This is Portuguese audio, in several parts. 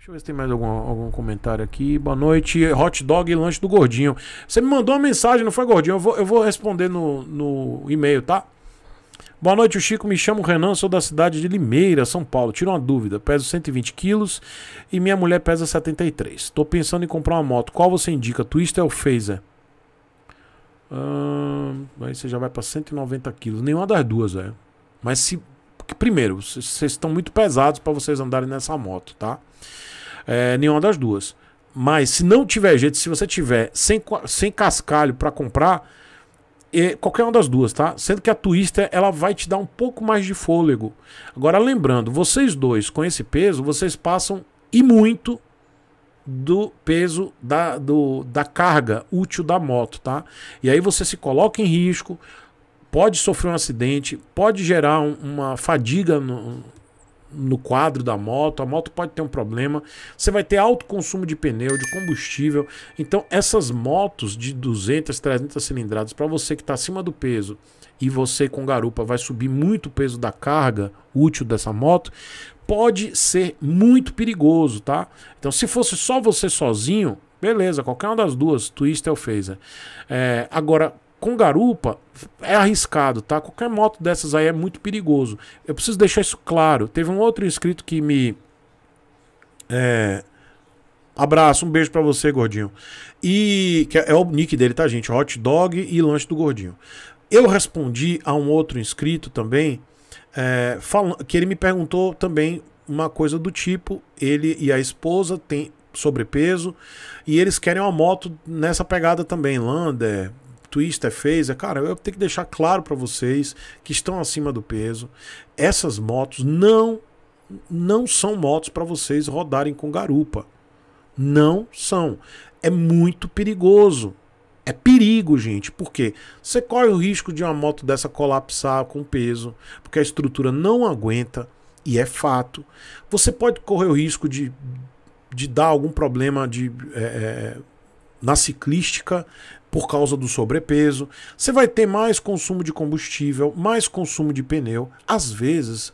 Deixa eu ver se tem mais algum, algum comentário aqui. Boa noite. Hot dog e lanche do Gordinho. Você me mandou uma mensagem, não foi, Gordinho? Eu vou, eu vou responder no, no e-mail, tá? Boa noite, o Chico. Me chamo Renan, sou da cidade de Limeira, São Paulo. Tira uma dúvida. Peso 120 quilos e minha mulher pesa 73. Estou pensando em comprar uma moto. Qual você indica? Twister ou Phaser? aí você já vai para 190 quilos. Nenhuma das duas, velho. Mas se primeiro, vocês estão muito pesados para vocês andarem nessa moto, tá? É, nenhuma das duas. Mas se não tiver jeito, se você tiver sem, sem cascalho para comprar, é, qualquer uma das duas, tá? Sendo que a Twister ela vai te dar um pouco mais de fôlego. Agora, lembrando, vocês dois com esse peso, vocês passam e muito do peso da, do, da carga útil da moto, tá? E aí você se coloca em risco, pode sofrer um acidente, pode gerar um, uma fadiga no, no quadro da moto, a moto pode ter um problema, você vai ter alto consumo de pneu, de combustível. Então, essas motos de 200, 300 cilindradas, para você que está acima do peso e você com garupa vai subir muito o peso da carga útil dessa moto, pode ser muito perigoso, tá? Então, se fosse só você sozinho, beleza, qualquer uma das duas, Twister ou Phaser. É, agora, com garupa é arriscado, tá? Qualquer moto dessas aí é muito perigoso. Eu preciso deixar isso claro. Teve um outro inscrito que me. É... Abraço, um beijo para você, gordinho. E que é, é o nick dele, tá, gente? Hot dog e lanche do gordinho. Eu respondi a um outro inscrito também, é, falando, que ele me perguntou também uma coisa do tipo: ele e a esposa têm sobrepeso e eles querem uma moto nessa pegada também, Lander, Twister é fez é, cara, eu tenho que deixar claro para vocês que estão acima do peso, essas motos não não são motos para vocês rodarem com garupa. Não são. É muito perigoso. É perigo, gente, porque você corre o risco de uma moto dessa colapsar com peso, porque a estrutura não aguenta, e é fato. Você pode correr o risco de, de dar algum problema de, é, é na ciclística, por causa do sobrepeso, você vai ter mais consumo de combustível, mais consumo de pneu. Às vezes,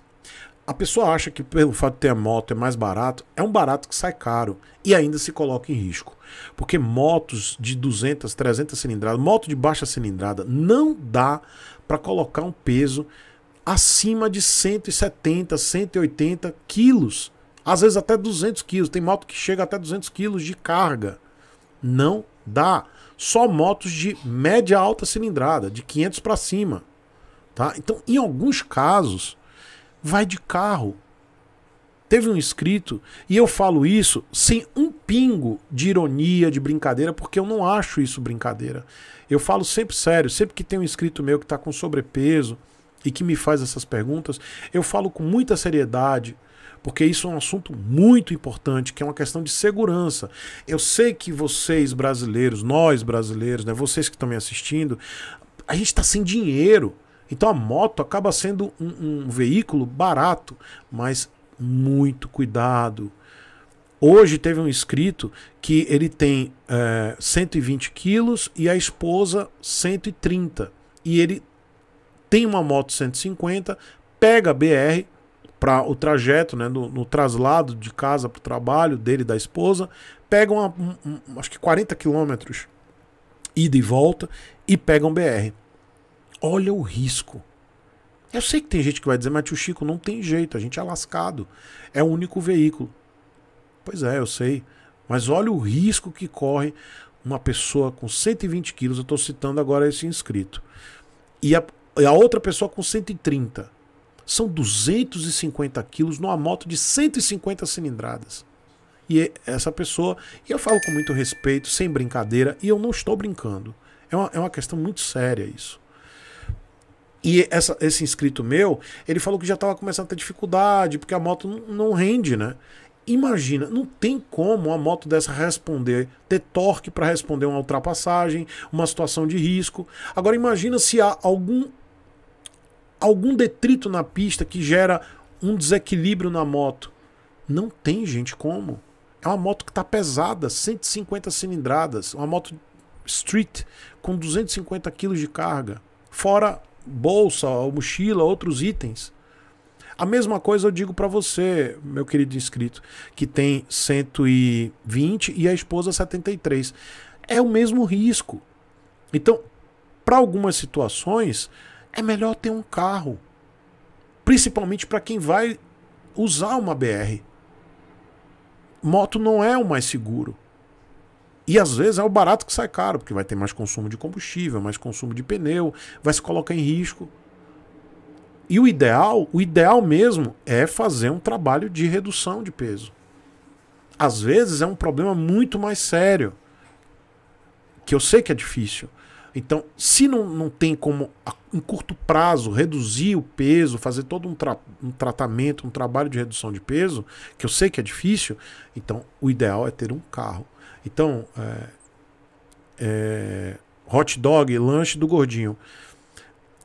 a pessoa acha que pelo fato de ter a moto é mais barato, é um barato que sai caro e ainda se coloca em risco. Porque motos de 200, 300 cilindradas, moto de baixa cilindrada, não dá para colocar um peso acima de 170, 180 quilos. Às vezes até 200 quilos. Tem moto que chega até 200 quilos de carga. Não dá só motos de média alta cilindrada, de 500 para cima. Tá? Então, em alguns casos, vai de carro. Teve um inscrito, e eu falo isso sem um pingo de ironia, de brincadeira, porque eu não acho isso brincadeira. Eu falo sempre sério, sempre que tem um inscrito meu que está com sobrepeso e que me faz essas perguntas, eu falo com muita seriedade, porque isso é um assunto muito importante, que é uma questão de segurança. Eu sei que vocês brasileiros, nós brasileiros, né, vocês que estão me assistindo, a gente está sem dinheiro. Então a moto acaba sendo um, um veículo barato, mas muito cuidado. Hoje teve um inscrito que ele tem é, eh, 120 quilos e a esposa 130. E ele tem uma moto 150, pega a BR, para o trajeto, né, no, no traslado de casa para o trabalho dele e da esposa, pegam a, um, um, acho que 40 quilômetros ida e volta e pegam BR. Olha o risco. Eu sei que tem gente que vai dizer, mas tio Chico, não tem jeito, a gente é lascado. É o único veículo. Pois é, eu sei. Mas olha o risco que corre uma pessoa com 120 quilos, eu estou citando agora esse inscrito, e a, e a outra pessoa com 130 são 250 quilos numa moto de 150 cilindradas. E é essa pessoa, e eu falo com muito respeito, sem brincadeira, e eu não estou brincando. É uma, é uma questão muito séria isso. E essa, esse inscrito meu, ele falou que já estava começando a ter dificuldade, porque a moto não, não rende, né? Imagina, não tem como uma moto dessa responder, ter torque para responder uma ultrapassagem, uma situação de risco. Agora imagina se há algum algum detrito na pista que gera um desequilíbrio na moto. Não tem, gente, como. É uma moto que está pesada, 150 cilindradas, uma moto street com 250 quilos de carga, fora bolsa, mochila, outros itens. A mesma coisa eu digo para você, meu querido inscrito, que tem 120 e a esposa 73. É o mesmo risco. Então, para algumas situações, é melhor ter um carro. Principalmente para quem vai usar uma BR. Moto não é o mais seguro. E às vezes é o barato que sai caro, porque vai ter mais consumo de combustível, mais consumo de pneu, vai se colocar em risco. E o ideal, o ideal mesmo é fazer um trabalho de redução de peso. Às vezes é um problema muito mais sério, que eu sei que é difícil, então, se não, não tem como, em curto prazo, reduzir o peso, fazer todo um, tra um tratamento, um trabalho de redução de peso, que eu sei que é difícil, então o ideal é ter um carro. Então, é, é, hot dog, lanche do gordinho.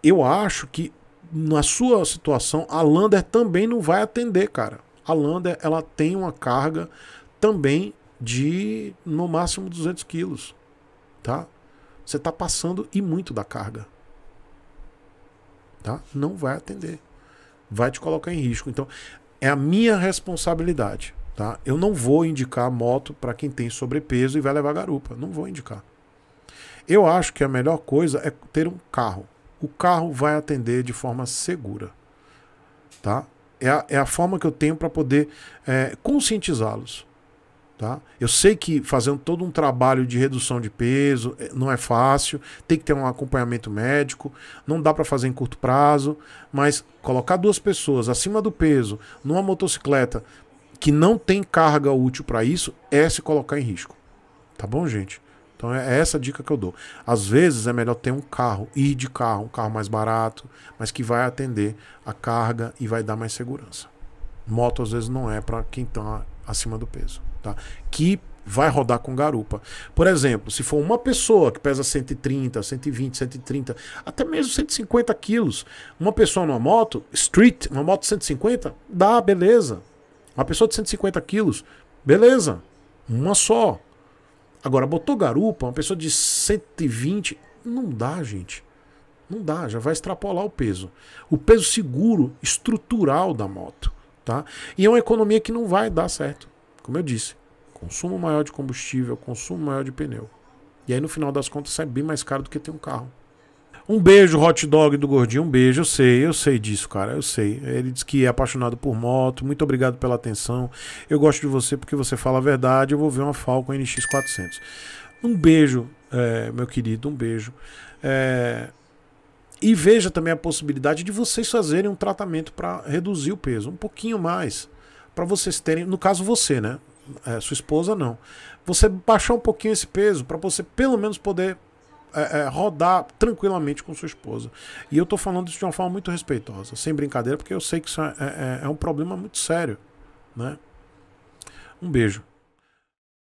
Eu acho que na sua situação, a Lander também não vai atender, cara. A Lander ela tem uma carga também de no máximo 200 quilos, tá? Você está passando e muito da carga. Tá? Não vai atender. Vai te colocar em risco. Então, é a minha responsabilidade. Tá? Eu não vou indicar moto para quem tem sobrepeso e vai levar garupa. Não vou indicar. Eu acho que a melhor coisa é ter um carro. O carro vai atender de forma segura. Tá? É, a, é a forma que eu tenho para poder é, conscientizá-los. Tá? Eu sei que fazendo todo um trabalho de redução de peso eh, não é fácil, tem que ter um acompanhamento médico, não dá para fazer em curto prazo, mas colocar duas pessoas acima do peso numa motocicleta que não tem carga útil para isso é se colocar em risco. Tá bom, gente? Então é, é essa dica que eu dou. Às vezes é melhor ter um carro, ir de carro, um carro mais barato, mas que vai atender a carga e vai dar mais segurança. Moto às vezes não é para quem está acima do peso tá? que vai rodar com garupa. Por exemplo, se for uma pessoa que pesa 130, 120, 130, até mesmo 150 quilos, uma pessoa numa moto, street, uma moto 150, dá, beleza. Uma pessoa de 150 quilos, beleza. Uma só. Agora, botou garupa, uma pessoa de 120, não dá, gente. Não dá, já vai extrapolar o peso. O peso seguro estrutural da moto. Tá? E é uma economia que não vai dar certo. Como eu disse, consumo maior de combustível, consumo maior de pneu. E aí no final das contas sai bem mais caro do que ter um carro. Um beijo, hot dog do gordinho, um beijo. Eu sei, eu sei disso, cara, eu sei. Ele diz que é apaixonado por moto. Muito obrigado pela atenção. Eu gosto de você porque você fala a verdade. Eu vou ver uma Falcon NX400. Um beijo, é, meu querido, um beijo. É, e veja também a possibilidade de vocês fazerem um tratamento para reduzir o peso um pouquinho mais para vocês terem, no caso você, né? É, sua esposa não. Você baixar um pouquinho esse peso para você pelo menos poder é, é, rodar tranquilamente com sua esposa. E eu tô falando isso de uma forma muito respeitosa, sem brincadeira, porque eu sei que isso é, é, é um problema muito sério, né? Um beijo.